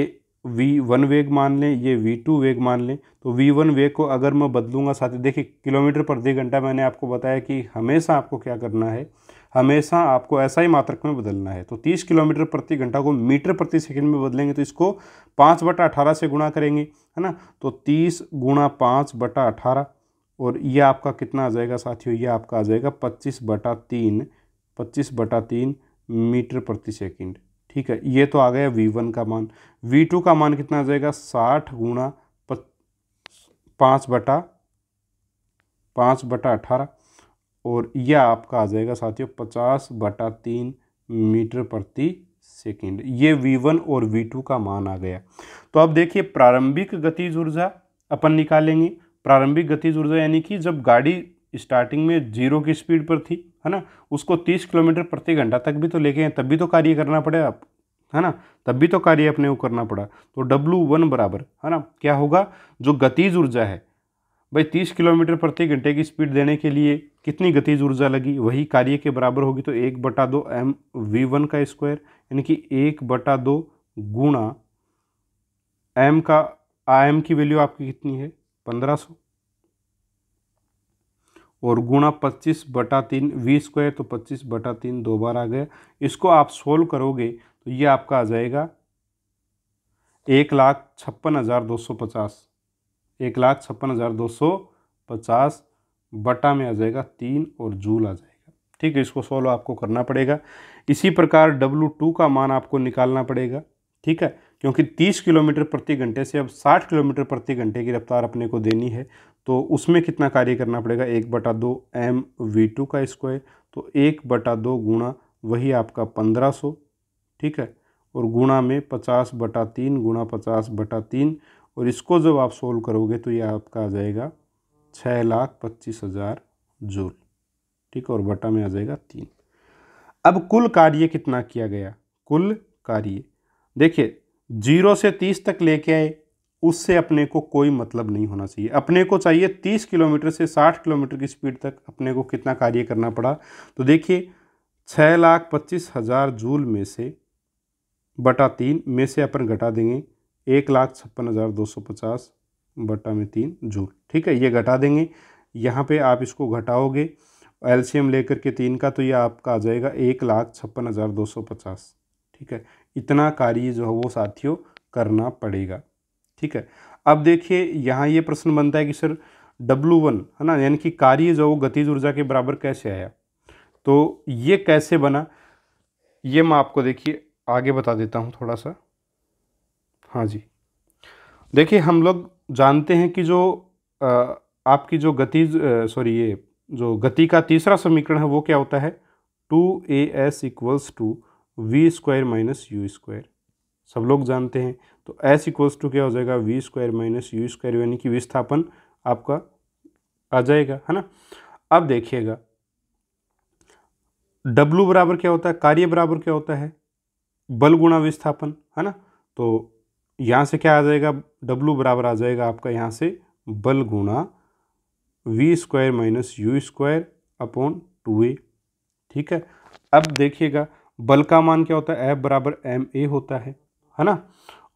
वी वन वेग मान लें ये वी टू वेग मान लें तो वी वन वेग को अगर मैं बदलूंगा साथ ही देखिए किलोमीटर प्रति घंटा मैंने आपको बताया कि हमेशा आपको क्या करना है हमेशा आपको ऐसा ही मात्रक में बदलना है तो 30 किलोमीटर प्रति घंटा को मीटर प्रति सेकंड में बदलेंगे तो इसको पाँच बटा अठारह से गुणा करेंगे है ना तो तीस गुणा पाँच बटा अठारह और यह आपका कितना आ जाएगा साथियों ये आपका आ जाएगा पच्चीस बटा तीन पच्चीस बटा तीन मीटर प्रति सेकंड ठीक है ये तो आ गया वी वन का मान वी टू का मान कितना आ जाएगा साठ गुणा पाँच बटा पाँच बटा अठारह और यह आपका आ जाएगा साथियों पचास बटा तीन मीटर प्रति सेकेंड ये V1 और V2 का मान आ गया तो अब देखिए प्रारंभिक गतिज ऊर्जा अपन निकालेंगे प्रारंभिक गतिज ऊर्जा यानी कि जब गाड़ी स्टार्टिंग में जीरो की स्पीड पर थी है ना उसको तीस किलोमीटर प्रति घंटा तक भी तो लेके हैं तब भी तो कार्य करना पड़े आप है ना तब भी तो कार्य अपने को करना पड़ा तो डब्लू वन बराबर है ना क्या होगा जो गतिज ऊर्जा है भाई तीस किलोमीटर प्रति घंटे की स्पीड देने के लिए कितनी गतिज ऊर्जा लगी वही कार्य के बराबर होगी तो एक बटा दो एम वी वन का स्क्वायर यानी कि एक बटा दो गुणा एम का आ एम की वैल्यू आपकी कितनी है पंद्रह सौ और गुणा पच्चीस बटा तीन वी स्क्वायर तो पच्चीस बटा तीन दो बार आ गया इसको आप सोल्व करोगे तो ये आपका आ जाएगा एक लाख छप्पन हज़ार दो सौ पचास एक लाख छप्पन हज़ार दो सौ पचास बटा में आ जाएगा तीन और जूल आ जाएगा ठीक है इसको सोल्व आपको करना पड़ेगा इसी प्रकार डब्लू टू का मान आपको निकालना पड़ेगा ठीक है क्योंकि 30 किलोमीटर प्रति घंटे से अब 60 किलोमीटर प्रति घंटे की रफ्तार अपने को देनी है तो उसमें कितना कार्य करना पड़ेगा एक बटा दो एम वी टू का स्क्वायर तो एक बटा दो गुणा वही आपका पंद्रह सौ ठीक है और गुणा में पचास बटा तीन गुणा पचास बटा तीन और इसको जब आप सोल्व करोगे तो ये आपका आ जाएगा छः लाख पच्चीस हज़ार जूल ठीक है और बटा में आ जाएगा तीन अब कुल कार्य कितना किया गया कुल कार्य देखिए जीरो से तीस तक लेके आए उससे अपने को कोई मतलब नहीं होना चाहिए अपने को चाहिए 30 किलोमीटर से 60 किलोमीटर की स्पीड तक अपने को कितना कार्य करना पड़ा तो देखिए छः लाख पच्चीस हज़ार जूल में से बटा तीन में से अपन घटा देंगे एक लाख छप्पन हज़ार दो सौ पचास बटा में तीन जूल ठीक है ये घटा देंगे यहाँ पे आप इसको घटाओगे एल्शियम लेकर के तीन का तो ये आपका आ जाएगा एक लाख छप्पन हज़ार दो सौ पचास ठीक है इतना कार्य जो है वो साथियों करना पड़ेगा ठीक है अब देखिए यहाँ ये प्रश्न बनता है कि सर डब्लू वन है ना यानी कि कार्य जो वो गतिज ऊर्जा के बराबर कैसे आया तो ये कैसे बना ये मैं आपको देखिए आगे बता देता हूँ थोड़ा सा हाँ जी देखिए हम लोग जानते हैं कि जो आ, आपकी जो गति सॉरी ये जो गति का तीसरा समीकरण है वो क्या होता है two A S equals to V square minus U square सब लोग जानते हैं तो एस इक्वल्स टू क्या हो जाएगा V square minus U square यानी कि विस्थापन आपका आ जाएगा है ना अब देखिएगा डब्लू बराबर क्या होता है कार्य बराबर क्या होता है बल गुणा विस्थापन है ना तो यहाँ से क्या आ जाएगा डब्लू बराबर आ जाएगा आपका यहाँ से बल गुणा V square minus U square upon two A ठीक है अब देखिएगा बल का मान क्या होता है एफ बराबर एम ए होता है है ना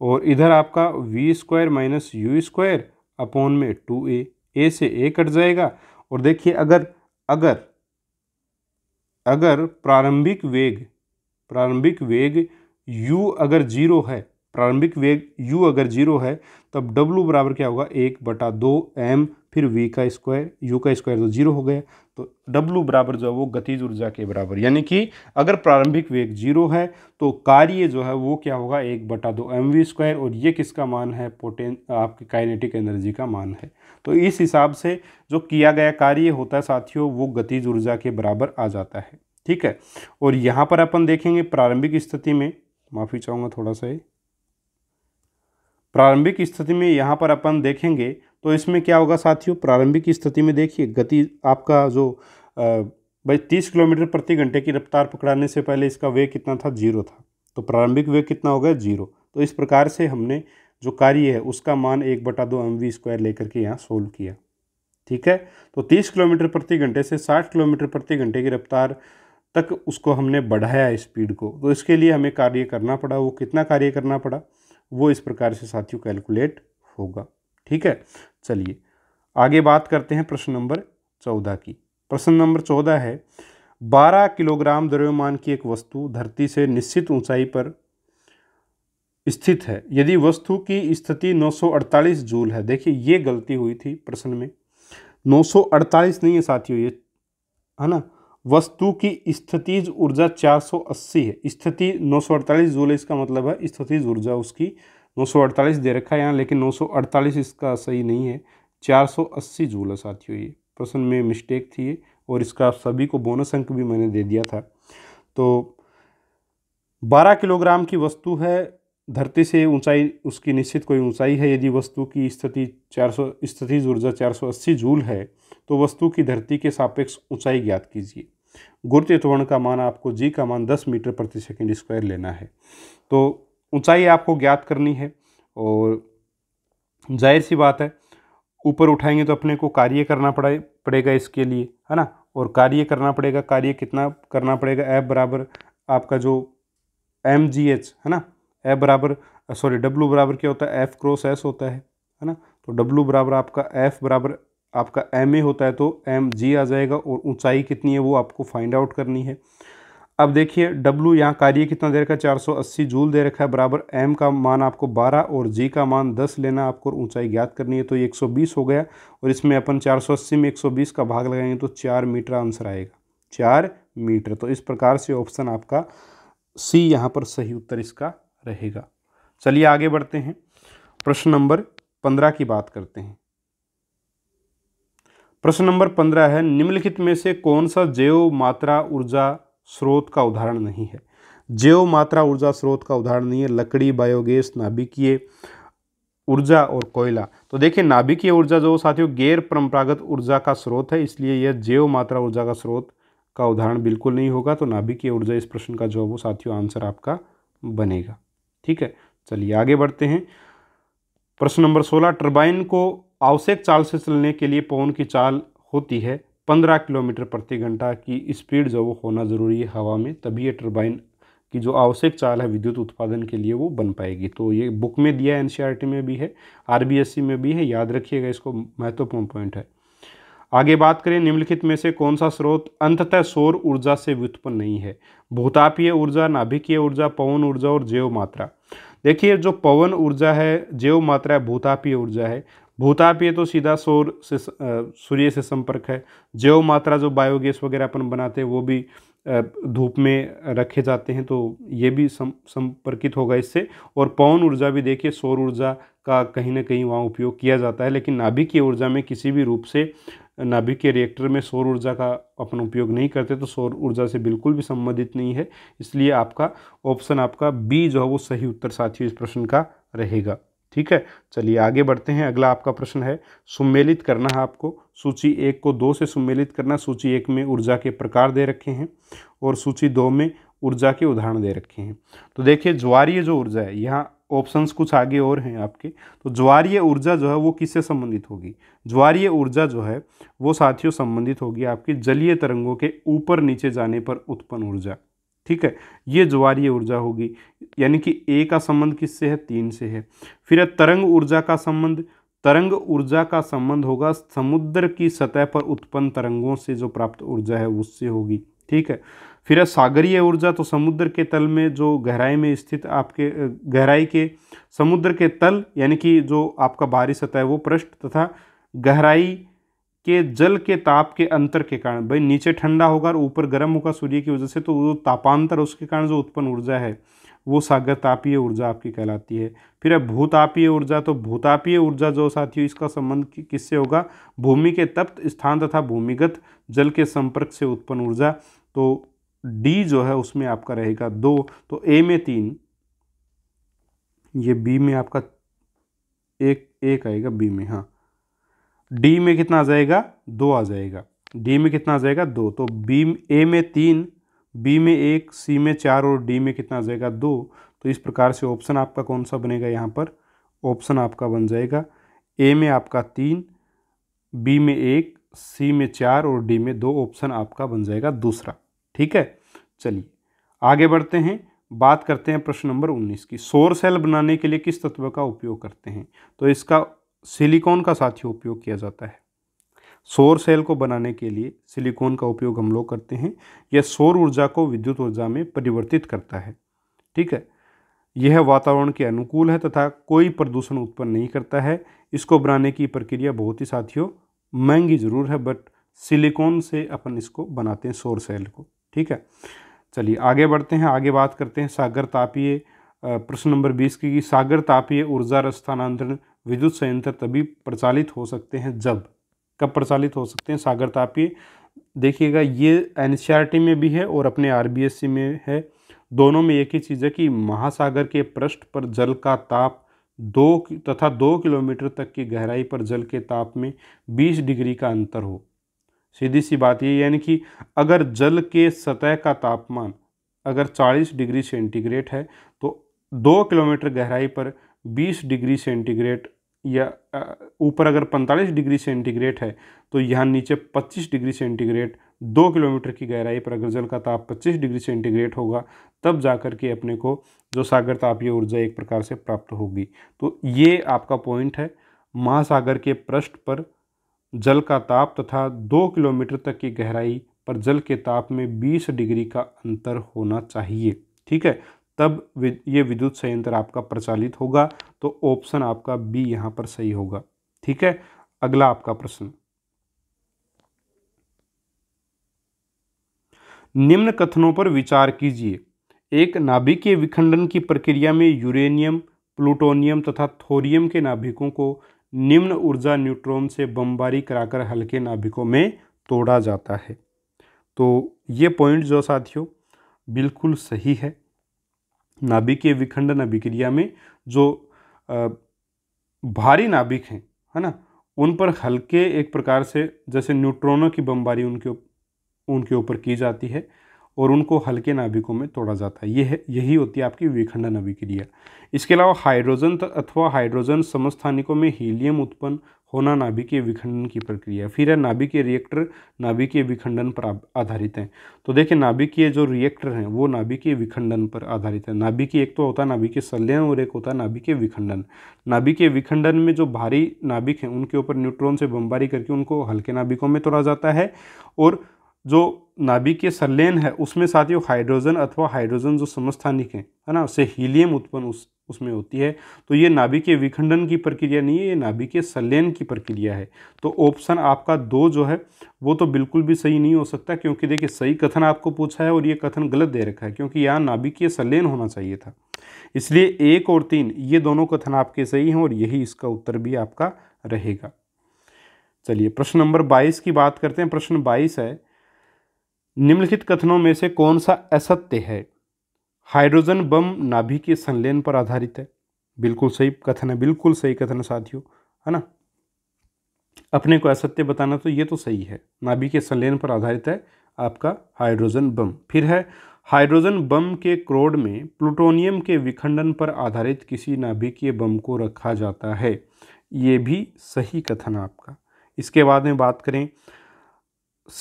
और इधर आपका V square minus U square upon में टू ए ए से ए कट जाएगा और देखिए अगर अगर अगर प्रारंभिक वेग प्रारंभिक वेग u अगर जीरो है प्रारंभिक वेग u अगर जीरो है तब w बराबर क्या होगा एक बटा दो एम फिर वी का स्क्वायर यू का स्क्वायर तो जीरो हो गया तो डब्लू बराबर जो है वो गतिज ऊर्जा के बराबर यानी कि अगर प्रारंभिक वेग जीरो है तो कार्य जो है वो क्या होगा एक बटा दो एम वी स्क्वायर और ये किसका मान है पोटें आपकी काइनेटिक एनर्जी का मान है तो इस हिसाब से जो किया गया कार्य होता है साथियों वो गतिज ऊर्जा के बराबर आ जाता है ठीक है और यहाँ पर अपन देखेंगे प्रारंभिक स्थिति में माफ़ी चाहूँगा थोड़ा सा प्रारंभिक स्थिति में यहाँ पर अपन देखेंगे तो इसमें क्या होगा साथियों प्रारंभिक स्थिति में देखिए गति आपका जो भाई तीस किलोमीटर प्रति घंटे की रफ्तार पकड़ाने से पहले इसका वेग कितना था जीरो था तो प्रारंभिक वेग कितना हो गया जीरो तो इस प्रकार से हमने जो कार्य है उसका मान एक बटा दो एम वी स्क्वायर लेकर के यहाँ सोल्व किया ठीक है तो 30 किलोमीटर प्रति घंटे से 60 किलोमीटर प्रति घंटे की रफ्तार तक उसको हमने बढ़ाया स्पीड को तो इसके लिए हमें कार्य करना पड़ा वो कितना कार्य करना पड़ा वो इस प्रकार से साथियों कैलकुलेट होगा ठीक है चलिए आगे बात करते हैं प्रश्न नंबर चौदह की प्रश्न नंबर चौदह है बारह किलोग्राम द्रव्यमान की एक वस्तु धरती से निश्चित ऊंचाई पर स्थित है यदि वस्तु की स्थिति 948 जूल है देखिए ये गलती हुई थी प्रश्न में 948 नहीं है साथियों ये है ना वस्तु की स्थितिज ऊर्जा 480 है स्थिति 948 जूल इसका मतलब है स्थितिज ऊर्जा उसकी 948 दे रखा है यहाँ लेकिन 948 इसका सही नहीं है 480 जूल है साथियों ये प्रश्न में मिस्टेक थी ये और इसका आप सभी को बोनस अंक भी मैंने दे दिया था तो 12 किलोग्राम की वस्तु है धरती से ऊंचाई उसकी निश्चित कोई ऊंचाई है यदि वस्तु की स्थिति सौ स्थितिज ऊर्जा 480 जूल है तो वस्तु की धरती के सापेक्ष ऊंचाई ज्ञात कीजिए गुरुत्वरण का मान आपको जी का मान 10 मीटर प्रति सेकेंड स्क्वायर लेना है तो ऊंचाई आपको ज्ञात करनी है और जाहिर सी बात है ऊपर उठाएंगे तो अपने को कार्य करना पड़े पड़ेगा इसके लिए है ना और कार्य करना पड़ेगा कार्य कितना करना पड़ेगा एफ बराबर आपका जो एम जी एच है ना एफ बराबर सॉरी डब्लू बराबर क्या होता है एफ क्रॉस एस होता है है ना तो डब्लू बराबर आपका एफ बराबर आपका एम ए होता है तो एम जी आ जाएगा और ऊंचाई कितनी है वो आपको फाइंड आउट करनी है अब देखिए डब्लू यहाँ कार्य कितना दे रखा है चार सौ अस्सी जूल दे रखा है बराबर एम का मान आपको बारह और जी का मान दस लेना आपको और ऊंचाई ज्ञात करनी है तो ये एक सौ बीस हो गया और इसमें अपन चार सौ अस्सी में एक सौ बीस का भाग लगाएंगे तो चार मीटर आंसर आएगा चार मीटर तो इस प्रकार से ऑप्शन आपका सी यहाँ पर सही उत्तर इसका रहेगा चलिए आगे बढ़ते हैं प्रश्न नंबर पंद्रह की बात करते हैं प्रश्न नंबर पंद्रह है निम्नलिखित में से कौन सा जैव मात्रा ऊर्जा स्रोत का उदाहरण नहीं है जैव मात्रा ऊर्जा स्रोत का उदाहरण नहीं है लकड़ी बायोगैस नाभिकीय ऊर्जा और कोयला तो देखिए नाभिकीय ऊर्जा जो साथियों गैर परंपरागत ऊर्जा का स्रोत है इसलिए यह जैव मात्रा ऊर्जा का स्रोत का उदाहरण बिल्कुल नहीं होगा तो नाभिकीय ऊर्जा इस प्रश्न का जो वो साथियों आंसर आपका बनेगा ठीक है चलिए आगे बढ़ते हैं प्रश्न नंबर सोलह टर्बाइन को आवश्यक चाल से चलने के लिए पवन की चाल होती है पंद्रह किलोमीटर प्रति घंटा की स्पीड जो वो होना ज़रूरी है हवा में तभी ये टर्बाइन की जो आवश्यक चाल है विद्युत उत्पादन के लिए वो बन पाएगी तो ये बुक में दिया है एन e में भी है आर में भी है याद रखिएगा इसको महत्वपूर्ण पॉइंट है आगे बात करें निम्नलिखित में से कौन सा स्रोत अंततः सौर ऊर्जा से व्युत्पन्न नहीं है भूतापीय ऊर्जा नाभिकीय ऊर्जा पवन ऊर्जा और जैव मात्रा देखिए जो पवन ऊर्जा है जैव मात्रा है भूतापीय ऊर्जा है ये तो सीधा सौर से सूर्य से संपर्क है जैव मात्रा जो बायोगैस वगैरह अपन बनाते हैं वो भी धूप में रखे जाते हैं तो ये भी सम, संपर्कित होगा इससे और पवन ऊर्जा भी देखिए सौर ऊर्जा का कहीं ना कहीं वहाँ उपयोग किया जाता है लेकिन नाभिकीय ऊर्जा में किसी भी रूप से नाभिकीय रिएक्टर में सौर ऊर्जा का अपन उपयोग नहीं करते तो सौर ऊर्जा से बिल्कुल भी संबंधित नहीं है इसलिए आपका ऑप्शन आपका बी जो है वो सही उत्तर साथियों इस प्रश्न का रहेगा ठीक है चलिए आगे बढ़ते हैं अगला आपका प्रश्न है सुमेलित करना है आपको सूची एक को दो से सुमेलित करना सूची एक में ऊर्जा के प्रकार दे रखे हैं और सूची दो में ऊर्जा के उदाहरण दे रखे हैं तो देखिए ज्वारीय जो ऊर्जा है यहाँ ऑप्शंस कुछ आगे और हैं आपके तो ज्वारीय ऊर्जा जो है वो किससे संबंधित होगी ज्वारीय ऊर्जा जो है वो साथियों संबंधित होगी आपकी जलीय तरंगों के ऊपर नीचे जाने पर उत्पन्न ऊर्जा ठीक है ये ज्वारीय ऊर्जा होगी यानी कि ए का संबंध किससे है तीन से है फिर है तरंग ऊर्जा का संबंध तरंग ऊर्जा का संबंध होगा समुद्र की सतह पर उत्पन्न तरंगों से जो प्राप्त ऊर्जा है उससे होगी ठीक है फिर है सागरीय ऊर्जा तो समुद्र के तल में जो गहराई में स्थित आपके गहराई के समुद्र के तल यानी कि जो आपका बाहरी सतह है वो पृष्ठ तथा गहराई के जल के ताप के अंतर के कारण भाई नीचे ठंडा होगा और ऊपर गर्म होगा सूर्य की वजह से तो वो तापांतर उसके कारण जो उत्पन्न ऊर्जा है वो सागर तापीय ऊर्जा आपकी कहलाती है फिर अब भूतापीय ऊर्जा तो भूतापीय ऊर्जा जो साथियों इसका संबंध किससे होगा भूमि के तप्त स्थान तथा भूमिगत जल के संपर्क से उत्पन्न ऊर्जा तो डी जो है उसमें आपका रहेगा दो तो ए में तीन ये बी में आपका एक एक आएगा बी में हाँ डी में कितना आ जाएगा दो आ जाएगा डी में कितना आ जाएगा दो तो बी ए में तीन बी में एक सी में चार और डी में कितना आ जाएगा दो तो इस प्रकार से ऑप्शन आपका कौन सा बनेगा यहाँ पर ऑप्शन आपका बन जाएगा ए में आपका तीन बी में एक सी में चार और डी में दो ऑप्शन आपका बन जाएगा दूसरा ठीक है चलिए आगे बढ़ते हैं बात करते हैं प्रश्न नंबर उन्नीस की सौर सेल बनाने के लिए किस तत्व का उपयोग करते हैं तो इसका सिलिकॉन का साथ ही उपयोग किया जाता है सौर सेल को बनाने के लिए सिलिकॉन का उपयोग हम लोग करते हैं यह सौर ऊर्जा को विद्युत ऊर्जा में परिवर्तित करता है ठीक है यह वातावरण के अनुकूल है तथा कोई प्रदूषण उत्पन्न नहीं करता है इसको बनाने की प्रक्रिया बहुत ही साथियों महंगी ज़रूर है बट सिलिकॉन से अपन इसको बनाते हैं सौर सेल को ठीक है चलिए आगे बढ़ते हैं आगे बात करते हैं सागर तापीय प्रश्न नंबर बीस की सागर तापीय ऊर्जा स्थानांतरण विद्युत संयंत्र तभी प्रचालित हो सकते हैं जब कब प्रचालित हो सकते हैं सागर तापीय तो देखिएगा ये एन में भी है और अपने आर में है दोनों में एक ही चीज़ है कि महासागर के पृष्ठ पर जल का ताप दो तथा दो किलोमीटर तक की गहराई पर जल के ताप में बीस डिग्री का अंतर हो सीधी सी बात ये यानी कि अगर जल के सतह का तापमान अगर चालीस डिग्री सेंटीग्रेड है तो दो किलोमीटर गहराई पर 20 डिग्री सेंटीग्रेड या ऊपर अगर 45 डिग्री सेंटीग्रेड है तो यहाँ नीचे 25 डिग्री सेंटीग्रेड दो किलोमीटर की गहराई पर अगर जल का ताप 25 डिग्री सेंटीग्रेड होगा तब जाकर के अपने को जो सागर तापीय ऊर्जा एक प्रकार से प्राप्त होगी तो ये आपका पॉइंट है महासागर के पृष्ठ पर जल का ताप तथा दो किलोमीटर तक की गहराई पर जल के ताप में 20 डिग्री का अंतर होना चाहिए ठीक है तब ये विद्युत संयंत्र आपका प्रचालित होगा तो ऑप्शन आपका बी यहाँ पर सही होगा ठीक है अगला आपका प्रश्न निम्न कथनों पर विचार कीजिए एक नाभिकीय विखंडन की प्रक्रिया में यूरेनियम प्लूटोनियम तथा थोरियम के नाभिकों को निम्न ऊर्जा न्यूट्रॉन से बमबारी कराकर हल्के नाभिकों में तोड़ा जाता है तो ये पॉइंट जो साथियों बिल्कुल सही है नाभिकीय विखंडन अभिक्रिया में जो भारी नाभिक हैं है ना उन पर हल्के एक प्रकार से जैसे न्यूट्रॉनों की बमबारी उनके उनके ऊपर की जाती है और उनको हल्के नाभिकों में तोड़ा जाता है ये है यही होती है आपकी विखंडन अभिक्रिया इसके अलावा हाइड्रोजन अथवा हाइड्रोजन समस्थानिकों में हीलियम उत्पन्न होना नाभिक के विखंडन की प्रक्रिया फिर है नाभिक के रिएक्टर नाभिक के विखंडन पर आधारित हैं तो देखिए नाभिक के जो रिएक्टर हैं वो नाभिक के विखंडन पर आधारित है नाभिक एक तो होता है नाभिक के संलयन और एक होता है नाभिक के विखंडन नाभिक के विखंडन में जो भारी नाभिक हैं उनके ऊपर न्यूट्रॉन से बमबारी करके उनको हल्के नाभिकों में तोड़ा जाता है और जो नाभिक के संलयन है उसमें साथियों हाइड्रोजन अथवा हाइड्रोजन जो समस्थानिक हैं है ना उससे हीलियम उत्पन्न उस उसमें होती है तो ये नाभि के विखंडन की प्रक्रिया नहीं है ये नाभि के संलयन की प्रक्रिया है तो ऑप्शन आपका दो जो है वो तो बिल्कुल भी सही नहीं हो सकता क्योंकि देखिए सही कथन आपको पूछा है और ये कथन गलत दे रखा है क्योंकि यहाँ नाभि के संलयन होना चाहिए था इसलिए एक और तीन ये दोनों कथन आपके सही हैं और यही इसका उत्तर भी आपका रहेगा चलिए प्रश्न नंबर बाईस की बात करते हैं प्रश्न बाईस है निम्नलिखित कथनों में से कौन सा असत्य है हाइड्रोजन बम नाभि के संलयन पर आधारित है बिल्कुल सही कथन है बिल्कुल सही कथन है साथियों है ना अपने को असत्य बताना तो ये तो सही है नाभि के संलयन पर आधारित है आपका हाइड्रोजन बम फिर है हाइड्रोजन बम के क्रोड में प्लूटोनियम के विखंडन पर आधारित किसी नाभिकीय बम को रखा जाता है ये भी सही कथन आपका इसके बाद में बात करें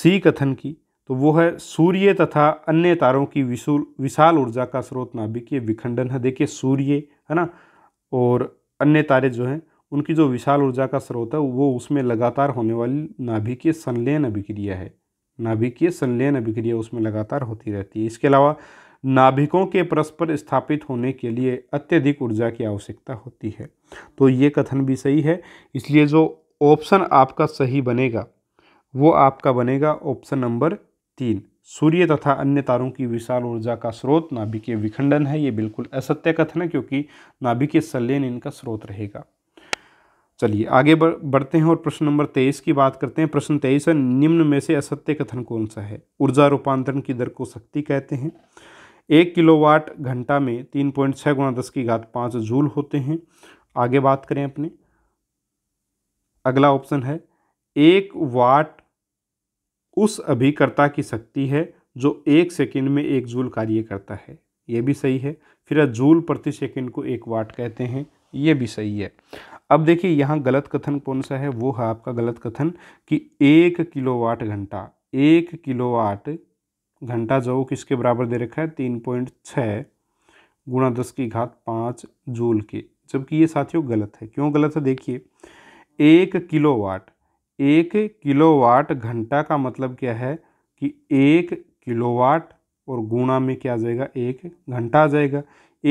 सी कथन की तो वो है सूर्य तथा अन्य तारों की विशुल विशाल ऊर्जा का स्रोत नाभिकीय विखंडन है देखिए सूर्य है ना और अन्य तारे जो हैं उनकी जो विशाल ऊर्जा का स्रोत है वो उसमें लगातार होने वाली नाभिकीय संलयन अभिक्रिया है नाभिकीय संलयन अभिक्रिया उसमें लगातार होती रहती है इसके अलावा नाभिकों के परस्पर स्थापित होने के लिए अत्यधिक ऊर्जा की आवश्यकता होती है तो ये कथन भी सही है इसलिए जो ऑप्शन आपका सही बनेगा वो आपका बनेगा ऑप्शन नंबर तीन सूर्य तथा अन्य तारों की विशाल ऊर्जा का स्रोत नाभिकीय विखंडन है ये बिल्कुल असत्य कथन है क्योंकि नाभिकीय संलयन इनका स्रोत रहेगा चलिए आगे बढ़ते हैं और प्रश्न नंबर तेईस की बात करते हैं प्रश्न तेईस है निम्न में से असत्य कथन कौन सा है ऊर्जा रूपांतरण की दर को शक्ति कहते हैं एक किलोवाट घंटा में तीन पॉइंट छः गुणा दस की घात पाँच जूल होते हैं आगे बात करें अपने अगला ऑप्शन है एक वाट उस अभिकर्ता की शक्ति है जो एक सेकेंड में एक जूल कार्य करता है ये भी सही है फिर जूल प्रति सेकेंड को एक वाट कहते हैं ये भी सही है अब देखिए यहाँ गलत कथन कौन सा है वो है आपका गलत कथन कि एक किलोवाट घंटा एक किलोवाट घंटा जो किसके बराबर दे रखा है तीन पॉइंट छः गुणा दस की घात पाँच जूल के जबकि ये साथियों गलत है क्यों गलत है देखिए एक किलोवाट एक किलोवाट घंटा का मतलब क्या है कि एक किलोवाट और गुणा में क्या आ जाएगा एक घंटा आ जाएगा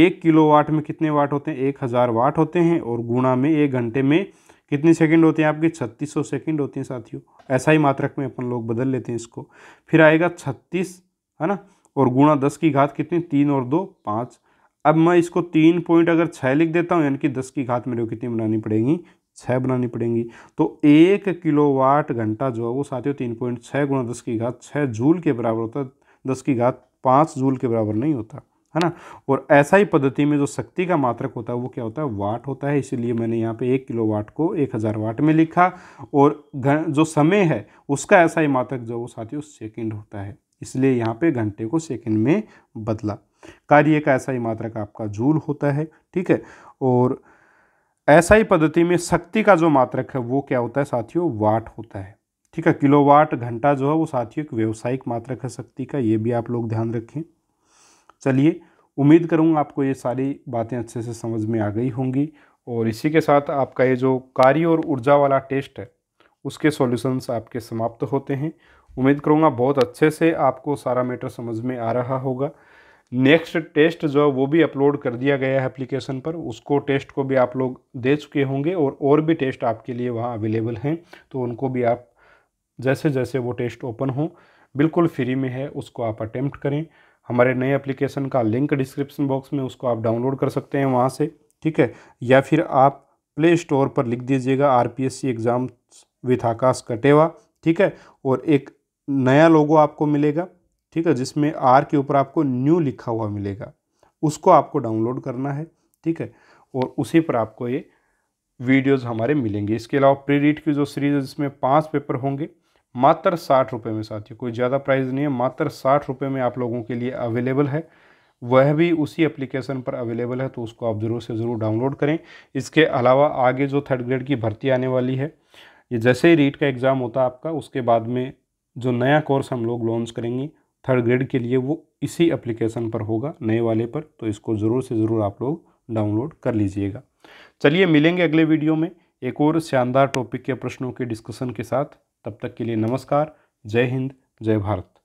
एक किलोवाट में कितने वाट होते हैं एक हज़ार वाट होते हैं और गुणा में एक घंटे में कितने सेकंड होते हैं आपके छत्तीस सौ सेकेंड होते हैं साथियों ऐसा ही मात्रक में अपन लोग बदल लेते हैं इसको फिर आएगा छत्तीस है ना और गुणा दस की घात कितनी तीन और दो पाँच अब मैं इसको तीन पॉइंट अगर छः लिख देता हूँ यानी कि दस की घात मेरे को कितनी बनानी पड़ेगी छः बनानी पड़ेंगी तो एक किलोवाट घंटा जो है वो साथियों तीन पॉइंट छः गुणा दस की घात छः जूल के बराबर होता है दस की घात पाँच जूल के बराबर नहीं होता है ना और ऐसा ही पद्धति में जो शक्ति का मात्रक होता है वो क्या होता है वाट होता है इसीलिए मैंने यहाँ पे एक किलो वाट को एक हज़ार वाट में लिखा और जो समय है उसका ऐसा ही मात्रक जो वो साथियों सेकंड होता है इसलिए यहाँ पे घंटे को सेकंड में बदला कार्य का ऐसा ही मात्रक आपका जूल होता है ठीक है और ऐसा ही पद्धति में शक्ति का जो मात्रक है वो क्या होता है साथियों वाट होता है ठीक है किलोवाट घंटा जो है वो साथियों एक व्यावसायिक मात्रक है शक्ति का ये भी आप लोग ध्यान रखें चलिए उम्मीद करूँगा आपको ये सारी बातें अच्छे से समझ में आ गई होंगी और इसी के साथ आपका ये जो कार्य और ऊर्जा वाला टेस्ट है उसके सॉल्यूशंस आपके समाप्त होते हैं उम्मीद करूँगा बहुत अच्छे से आपको सारा मैटर समझ में आ रहा होगा नेक्स्ट टेस्ट जो है वो भी अपलोड कर दिया गया है एप्लीकेशन पर उसको टेस्ट को भी आप लोग दे चुके होंगे और और भी टेस्ट आपके लिए वहाँ अवेलेबल हैं तो उनको भी आप जैसे जैसे वो टेस्ट ओपन हो बिल्कुल फ्री में है उसको आप अटैम्प्ट करें हमारे नए एप्लीकेशन का लिंक डिस्क्रिप्शन बॉक्स में उसको आप डाउनलोड कर सकते हैं वहाँ से ठीक है या फिर आप प्ले स्टोर पर लिख दीजिएगा R P S C exams with Akash Kateva ठीक है और एक नया लोगो आपको मिलेगा ठीक है जिसमें आर के ऊपर आपको न्यू लिखा हुआ मिलेगा उसको आपको डाउनलोड करना है ठीक है और उसी पर आपको ये वीडियोस हमारे मिलेंगे इसके अलावा प्री रीड की जो सीरीज़ है जिसमें पाँच पेपर होंगे मात्र साठ रुपये में साथियों कोई ज़्यादा प्राइस नहीं है मात्र साठ रुपये में आप लोगों के लिए अवेलेबल है वह भी उसी एप्लीकेशन पर अवेलेबल है तो उसको आप ज़रूर से ज़रूर डाउनलोड करें इसके अलावा आगे जो थर्ड ग्रेड की भर्ती आने वाली है ये जैसे ही रीट का एग्ज़ाम होता है आपका उसके बाद में जो नया कोर्स हम लोग लॉन्च करेंगे थर्ड ग्रेड के लिए वो इसी एप्लीकेशन पर होगा नए वाले पर तो इसको ज़रूर से ज़रूर आप लोग डाउनलोड कर लीजिएगा चलिए मिलेंगे अगले वीडियो में एक और शानदार टॉपिक के प्रश्नों के डिस्कशन के साथ तब तक के लिए नमस्कार जय हिंद जय भारत